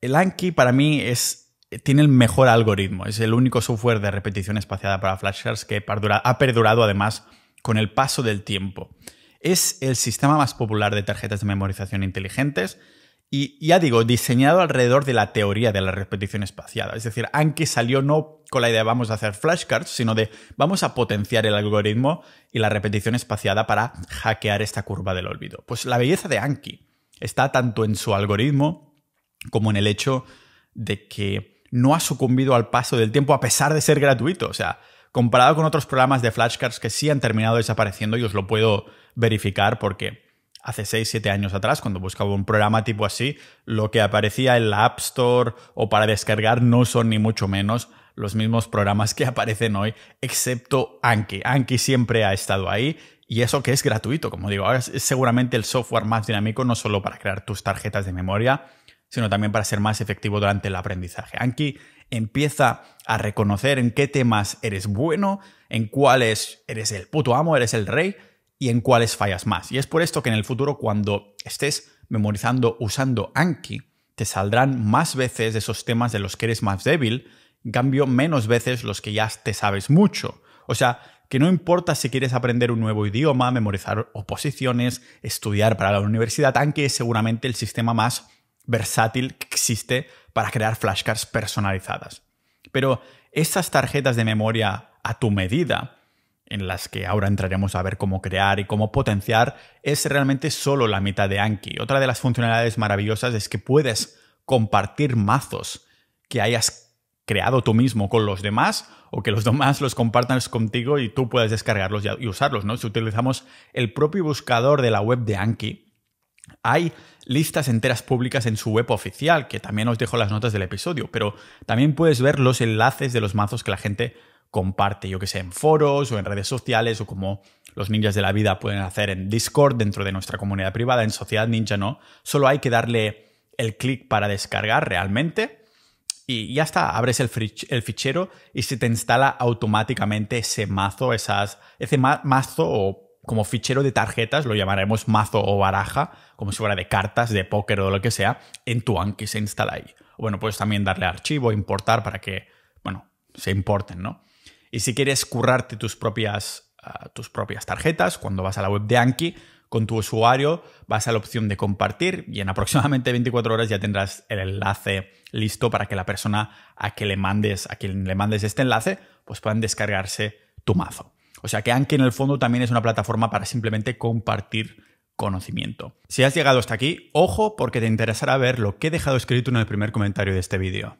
el Anki para mí es, eh, tiene el mejor algoritmo. Es el único software de repetición espaciada para flashcards que ha perdurado además con el paso del tiempo. Es el sistema más popular de tarjetas de memorización inteligentes y ya digo, diseñado alrededor de la teoría de la repetición espaciada. Es decir, Anki salió no con la idea de vamos a hacer flashcards, sino de vamos a potenciar el algoritmo y la repetición espaciada para hackear esta curva del olvido. Pues la belleza de Anki está tanto en su algoritmo como en el hecho de que no ha sucumbido al paso del tiempo a pesar de ser gratuito. O sea, comparado con otros programas de flashcards que sí han terminado desapareciendo, y os lo puedo verificar porque hace 6, 7 años atrás, cuando buscaba un programa tipo así, lo que aparecía en la App Store o para descargar no son ni mucho menos los mismos programas que aparecen hoy, excepto Anki. Anki siempre ha estado ahí y eso que es gratuito, como digo, es seguramente el software más dinámico, no solo para crear tus tarjetas de memoria, sino también para ser más efectivo durante el aprendizaje. Anki empieza a reconocer en qué temas eres bueno, en cuáles eres el puto amo, eres el rey y en cuáles fallas más. Y es por esto que en el futuro cuando estés memorizando usando Anki, te saldrán más veces esos temas de los que eres más débil, en cambio menos veces los que ya te sabes mucho. O sea, que no importa si quieres aprender un nuevo idioma, memorizar oposiciones, estudiar para la universidad, Anki es seguramente el sistema más versátil que existe para crear flashcards personalizadas. Pero esas tarjetas de memoria a tu medida, en las que ahora entraremos a ver cómo crear y cómo potenciar, es realmente solo la mitad de Anki. Otra de las funcionalidades maravillosas es que puedes compartir mazos que hayas creado tú mismo con los demás o que los demás los compartan contigo y tú puedes descargarlos y usarlos. ¿no? Si utilizamos el propio buscador de la web de Anki, hay listas enteras públicas en su web oficial, que también os dejo las notas del episodio, pero también puedes ver los enlaces de los mazos que la gente comparte, yo que sé, en foros o en redes sociales o como los ninjas de la vida pueden hacer en Discord dentro de nuestra comunidad privada, en Sociedad Ninja no, solo hay que darle el clic para descargar realmente y ya está, abres el, fichero y se te instala automáticamente ese mazo, esas, ese mazo o como fichero de tarjetas, lo llamaremos mazo o baraja, como si fuera de cartas, de póker o de lo que sea, en tu Anki se instala ahí. Bueno, puedes también darle archivo, importar para que, bueno, se importen, ¿no? Y si quieres currarte tus propias, ah, tus propias tarjetas, cuando vas a la web de Anki, con tu usuario vas a la opción de compartir y en aproximadamente 24 horas ya tendrás el enlace listo para que la persona a que le mandes, a quien le mandes este enlace, pues puedan descargarse tu mazo. O sea que Anki en el fondo también es una plataforma para simplemente compartir conocimiento. Si has llegado hasta aquí, ojo porque te interesará ver lo que he dejado escrito en el primer comentario de este vídeo.